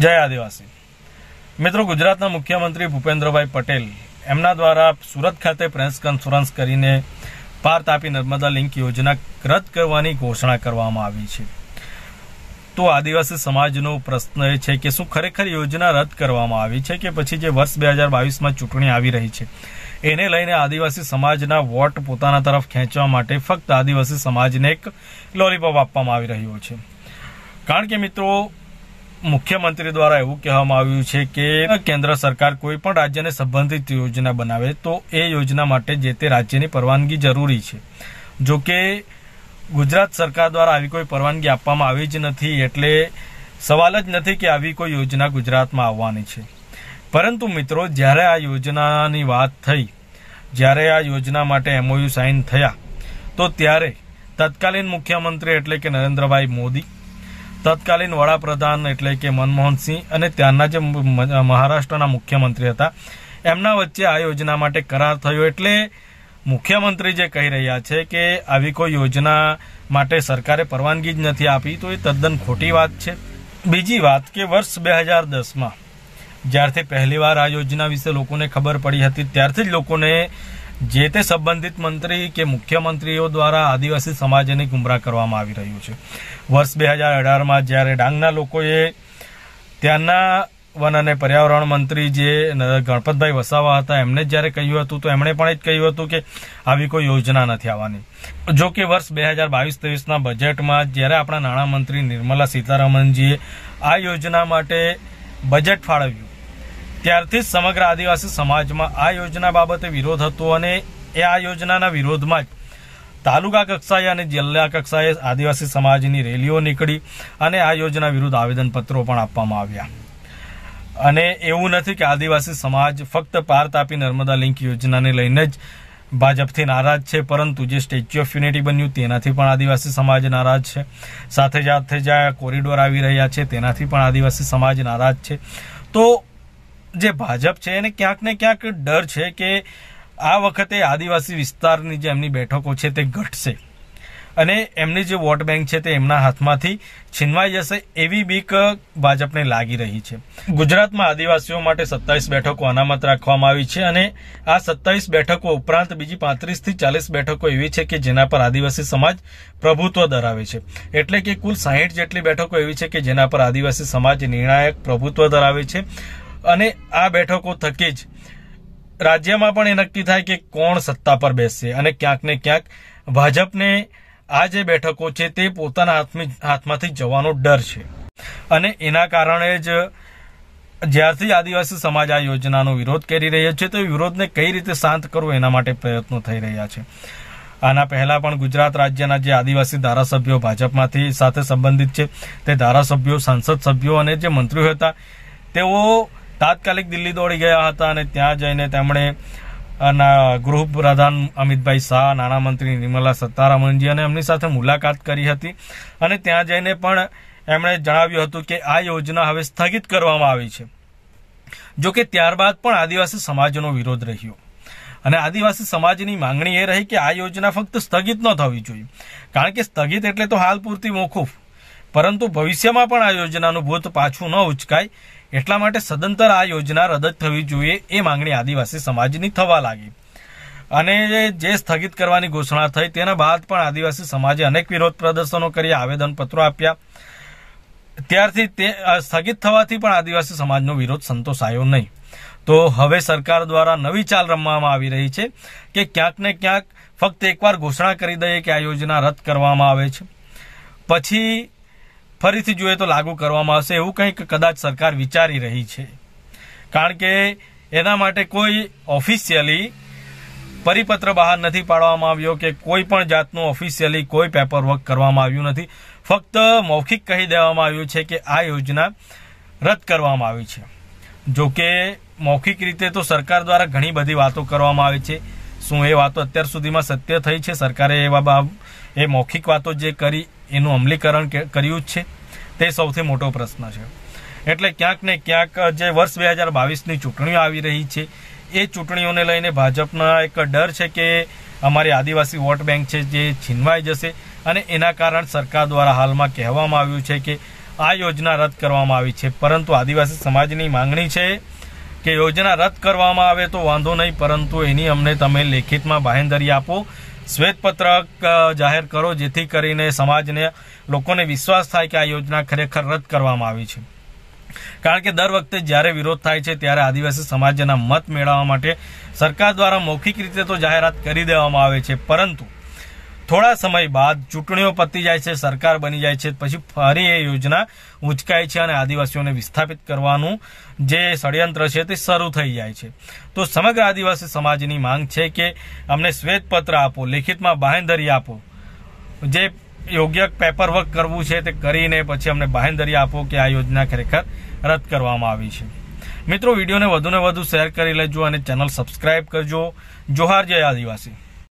જય આદિવાસી મિત્રો ગુજરાતના મુખ્યમંત્રી ભૂપેન્દ્રભાઈ પટેલ એમના દ્વારા સુરત ખાતે પ્રેસ કોન્ફરન્સ કરીને પાર તાપી નર્મદા લિંક યોજના રદ કરવાની ઘોષણા કરવામાં આવી છે તો આદિવાસી સમાજનો પ્રશ્ન એ છે કે શું ખરેખર યોજના રદ કરવામાં આવી છે કે પછી જે વર્ષ બે હજાર બાવીસમાં ચૂંટણી આવી રહી છે એને લઈને આદિવાસી સમાજના વોટ પોતાના તરફ ખેંચવા માટે ફક્ત આદિવાસી સમાજને એક લોલીપોપ આપવામાં આવી રહ્યો છે કારણ કે મિત્રો મુખ્યમંત્રી દ્વારા એવું કહેવામાં આવ્યું છે કે કેન્દ્ર સરકાર કોઈ પણ રાજ્યને સંબંધિત યોજના બનાવે તો એ યોજના માટે જે તે રાજ્યની પરવાનગી જરૂરી છે જો કે ગુજરાત સરકાર દ્વારા આવી કોઈ પરવાનગી આપવામાં આવી જ નથી એટલે સવાલ જ નથી કે આવી કોઈ યોજના ગુજરાતમાં આવવાની છે પરંતુ મિત્રો જ્યારે આ યોજનાની વાત થઈ જ્યારે આ યોજના માટે એમઓયુ સાઇન થયા તો ત્યારે તત્કાલીન મુખ્યમંત્રી એટલે કે નરેન્દ્રભાઈ મોદી તત્કાલીન વડાપ્રધાન એટલે કે મનમોહનસિંહ અને ત્યાંના જે મહારાષ્ટ્રના મુખ્યમંત્રી હતા એમના વચ્ચે આ યોજના માટે કરાર થયો એટલે મુખ્યમંત્રી જે કહી રહ્યા છે કે આવી કોઈ યોજના માટે સરકારે પરવાનગી જ નથી આપી તો એ તદ્દન ખોટી વાત છે બીજી વાત કે વર્ષ બે હજાર દસમાં જ્યારથી પહેલીવાર આ યોજના વિશે લોકોને ખબર પડી હતી ત્યારથી જ લોકોને જે તે સંબંધિત મંત્રી કે મુખ્યમંત્રીઓ દ્વારા આદિવાસી સમાજને ગુમરાહ કરવામાં આવી રહ્યું છે વર્ષ બે હજાર અઢારમાં જ્યારે ડાંગના લોકોએ ત્યાંના વન અને પર્યાવરણ મંત્રી જે ગણપતભાઈ વસાવા હતા એમને જ્યારે કહ્યું હતું તો એમણે પણ જ કહ્યું હતું કે આવી કોઈ યોજના નથી આવવાની જો કે વર્ષ બે હજાર બાવીસ ત્રેવીસના બજેટમાં જ્યારે આપણા નાણામંત્રી નિર્મલા સીતારામનજીએ આ યોજના માટે બજેટ ફાળવ્યું ત્યારથી સમગ્ર આદિવાસી સમાજમાં આ યોજના બાબતે વિરોધ હતો અને એ આ યોજનાના વિરોધમાં જ તાલુકા કક્ષાએ અને જિલ્લા કક્ષાએ આદિવાસી સમાજની રેલીઓ નીકળી અને આ યોજના વિરુદ્ધ આવેદનપત્રો પણ આપવામાં આવ્યા અને એવું નથી કે આદિવાસી સમાજ ફક્ત પાર તાપી નર્મદા લિંક યોજનાને લઈને જ ભાજપથી નારાજ છે પરંતુ જે સ્ટેચ્યુ ઓફ યુનિટી બન્યું તેનાથી પણ આદિવાસી સમાજ નારાજ છે સાથે સાથે જ્યાં કોરિડોર આવી રહ્યા છે તેનાથી પણ આદિવાસી સમાજ નારાજ છે તો જે ભાજપ છે એને ક્યાંક ને ક્યાંક ડર છે કે આ વખતે આદિવાસી વિસ્તારની જે એમની બેઠકો છે તે ઘટશે અને એમની જે વોટ બેંક છે તે એમના હાથમાંથી છીનવાઈ જશે એવી બીક ભાજપને લાગી રહી છે ગુજરાતમાં આદિવાસીઓ માટે સત્તાવીસ બેઠકો અનામત રાખવામાં આવી છે અને આ સત્તાવીસ બેઠકો ઉપરાંત બીજી પાંત્રીસથી ચાલીસ બેઠકો એવી છે કે જેના પર આદિવાસી સમાજ પ્રભુત્વ ધરાવે છે એટલે કે કુલ સાહીઠ જેટલી બેઠકો એવી છે કે જેના પર આદિવાસી સમાજ નિર્ણાયક પ્રભુત્વ ધરાવે છે અને આ બેઠકો થકી જ રાજ્યમાં પણ એ નક્કી થાય કે કોણ સત્તા પર બેસશે અને ક્યાંક ને ક્યાંક ભાજપને આ જે બેઠકો છે તે પોતાના હાથમાંથી જવાનો ડર છે અને એના કારણે જ જ્યારથી આદિવાસી સમાજ આ યોજનાનો વિરોધ કરી રહ્યો છે તો વિરોધને કઈ રીતે શાંત કરવો એના માટે પ્રયત્નો થઈ રહ્યા છે આના પહેલા પણ ગુજરાત રાજ્યના જે આદિવાસી ધારાસભ્યો ભાજપમાંથી સાથે સંબંધિત છે તે ધારાસભ્યો સાંસદ સભ્યો અને જે મંત્રીઓ હતા તેઓ તાત્કાલિક દિલ્હી દોડી ગયા હતા અને ત્યાં જઈને તેમણે ગૃહપ્રધાન અમિતભાઈ શાહ નાણામંત્રી નિર્મલા સત્તારામનજી અને એમની સાથે મુલાકાત કરી હતી અને ત્યાં જઈને પણ એમણે જણાવ્યું હતું કે આ યોજના હવે સ્થગિત કરવામાં આવી છે જો કે ત્યારબાદ પણ આદિવાસી સમાજનો વિરોધ રહ્યો અને આદિવાસી સમાજની માંગણી એ રહી કે આ યોજના ફક્ત સ્થગિત ન થવી જોઈએ કારણ કે સ્થગિત એટલે તો હાલ પૂરતી મોકૂફ પરંતુ ભવિષ્યમાં પણ આ યોજનાનું ભૂત પાછું ન ઉચકાય એટલા માટે સદંતર આ યોજના રદ થવી જોઈએ એ માંગણી આદિવાસી સમાજની થવા લાગી અને જે સ્થગિત કરવાની ઘોષણા થઈ તેના બાદ પણ આદિવાસી સમાજે અનેક વિરોધ પ્રદર્શનો કરી આવેદનપત્રો આપ્યા ત્યારથી તે સ્થગિત થવાથી પણ આદિવાસી સમાજનો વિરોધ સંતોષાયો નહીં તો હવે સરકાર દ્વારા નવી ચાલ રમવામાં આવી રહી છે કે ક્યાંક ને ક્યાંક ફક્ત એકવાર ઘોષણા કરી દઈએ કે આ યોજના રદ કરવામાં આવે છે પછી ફરીથી જોઈએ તો લાગુ કરવામાં આવશે એવું કંઈક કદાચ સરકાર વિચારી રહી છે કારણ કે એના માટે કોઈ ઓફિશિયલી પરિપત્ર બહાર નથી પાડવામાં આવ્યો કે કોઈ પણ જાતનું ઓફિશિયલી કોઈ પેપર વર્ક કરવામાં આવ્યું નથી ફક્ત મૌખિક કહી દેવામાં આવ્યું છે કે આ યોજના રદ કરવામાં આવી છે જોકે મૌખિક રીતે તો સરકાર દ્વારા ઘણી બધી વાતો કરવામાં આવી છે શું એ વાતો અત્યાર સુધીમાં સત્ય થઈ છે સરકારે એવા બાબ એ મૌખિક વાતો જે કરી એનું અમલીકરણ કર્યું જ છે તે સૌથી મોટો પ્રશ્ન છે એટલે ક્યાંક ને ક્યાંક જે વર્ષ બે હજાર બાવીસની ચૂંટણીઓ આવી રહી છે એ ચૂંટણીઓને લઈને ભાજપના એક ડર છે કે અમારી આદિવાસી વોટ બેંક છે જે છીનવાઈ જશે અને એના કારણ સરકાર દ્વારા હાલમાં કહેવામાં આવ્યું છે કે આ યોજના રદ કરવામાં આવી છે પરંતુ આદિવાસી સમાજની માંગણી છે કે યોજના રદ કરવામાં આવે તો વાંધો નહીં પરંતુ એની અમને તમે લેખિતમાં બાહેંધરી આપો શ્વેતપત્રક જાહેર કરો જેથી કરીને સમાજને લોકોને વિશ્વાસ થાય કે આ યોજના ખરેખર રદ કરવામાં આવી છે કારણ કે દર વખતે જ્યારે વિરોધ થાય છે ત્યારે આદિવાસી સમાજના મત મેળવવા માટે સરકાર દ્વારા મૌખિક રીતે તો જાહેરાત કરી દેવામાં આવે છે પરંતુ થોડા સમય બાદ ચૂંટણીઓ પતી જાય છે સરકાર બની જાય છે પછી ફરી એ યોજના ઉંચકાય છે અને આદિવાસીઓને વિસ્થાપિત કરવાનું જે ષડયંત્ર છે તે શરૂ થઈ જાય છે તો સમગ્ર આદિવાસી સમાજની માંગ છે કે અમને શ્વેતપત્ર આપો લેખિતમાં બાહેંધરી આપો જે યોગ્ય પેપરવર્ક કરવું છે તે કરીને પછી અમને બાહેંધરી આપો કે આ યોજના ખરેખર રદ કરવામાં આવી છે મિત્રો વિડીયોને વધુને વધુ શેર કરી લેજો અને ચેનલ સબસ્ક્રાઈબ કરજો જોહાર જય આદિવાસી